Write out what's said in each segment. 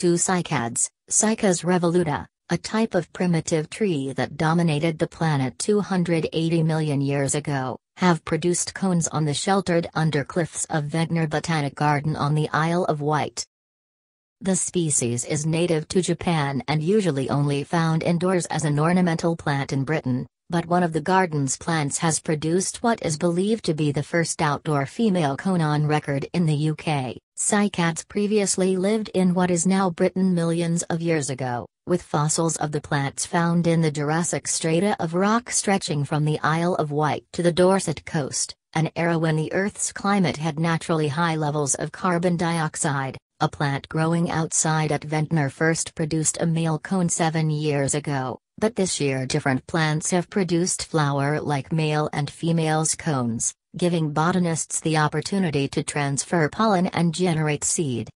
two cycads, Cycas revoluta, a type of primitive tree that dominated the planet 280 million years ago, have produced cones on the sheltered undercliffs of Vegner Botanic Garden on the Isle of Wight. The species is native to Japan and usually only found indoors as an ornamental plant in Britain, but one of the garden's plants has produced what is believed to be the first outdoor female cone on record in the UK. Cycads previously lived in what is now Britain millions of years ago, with fossils of the plants found in the Jurassic strata of rock stretching from the Isle of Wight to the Dorset coast, an era when the Earth's climate had naturally high levels of carbon dioxide. A plant growing outside at Ventnor first produced a male cone seven years ago, but this year different plants have produced flower like male and females cones giving botanists the opportunity to transfer pollen and generate seed.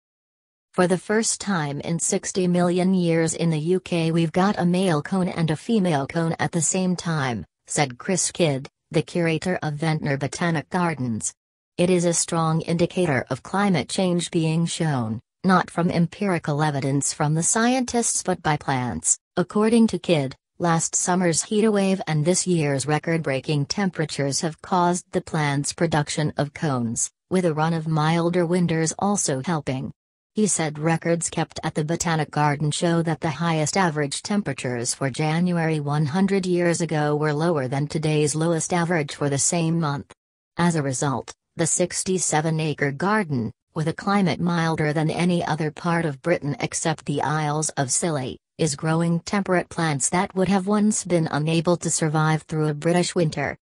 For the first time in 60 million years in the UK, we've got a male cone and a female cone at the same time, said Chris Kidd, the curator of Ventnor Botanic Gardens. It is a strong indicator of climate change being shown, not from empirical evidence from the scientists but by plants, according to Kidd. Last summer's heatwave and this year's record-breaking temperatures have caused the plant's production of cones, with a run of milder winters also helping. He said records kept at the Botanic Garden show that the highest average temperatures for January 100 years ago were lower than today's lowest average for the same month. As a result, the 67 acre garden, with a climate milder than any other part of Britain except the Isles of Scilly, is growing temperate plants that would have once been unable to survive through a British winter.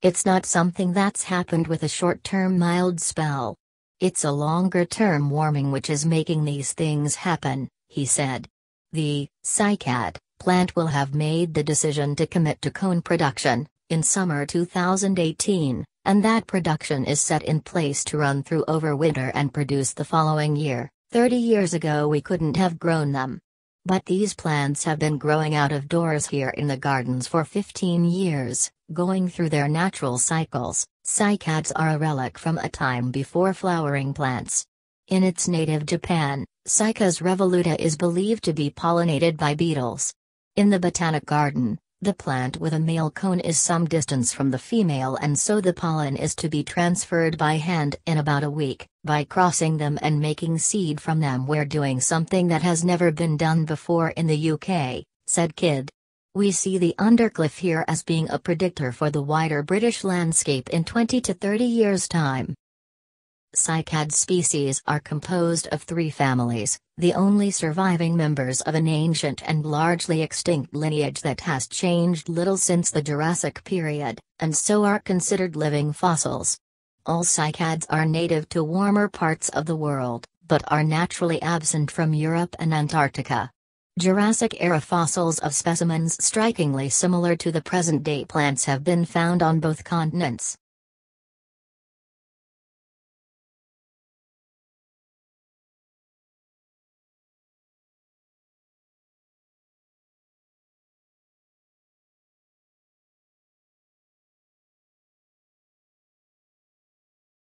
It's not something that's happened with a short term mild spell. It's a longer term warming which is making these things happen, he said. The Cycad plant will have made the decision to commit to cone production in summer 2018, and that production is set in place to run through over winter and produce the following year. 30 years ago, we couldn't have grown them. But these plants have been growing out of doors here in the gardens for 15 years, going through their natural cycles. Cycads are a relic from a time before flowering plants. In its native Japan, Cycas revoluta is believed to be pollinated by beetles. In the Botanic Garden, the plant with a male cone is some distance from the female and so the pollen is to be transferred by hand in about a week, by crossing them and making seed from them we're doing something that has never been done before in the UK, said Kidd. We see the undercliff here as being a predictor for the wider British landscape in 20 to 30 years' time. Cycad species are composed of three families, the only surviving members of an ancient and largely extinct lineage that has changed little since the Jurassic period, and so are considered living fossils. All cycads are native to warmer parts of the world, but are naturally absent from Europe and Antarctica. Jurassic era fossils of specimens strikingly similar to the present day plants have been found on both continents.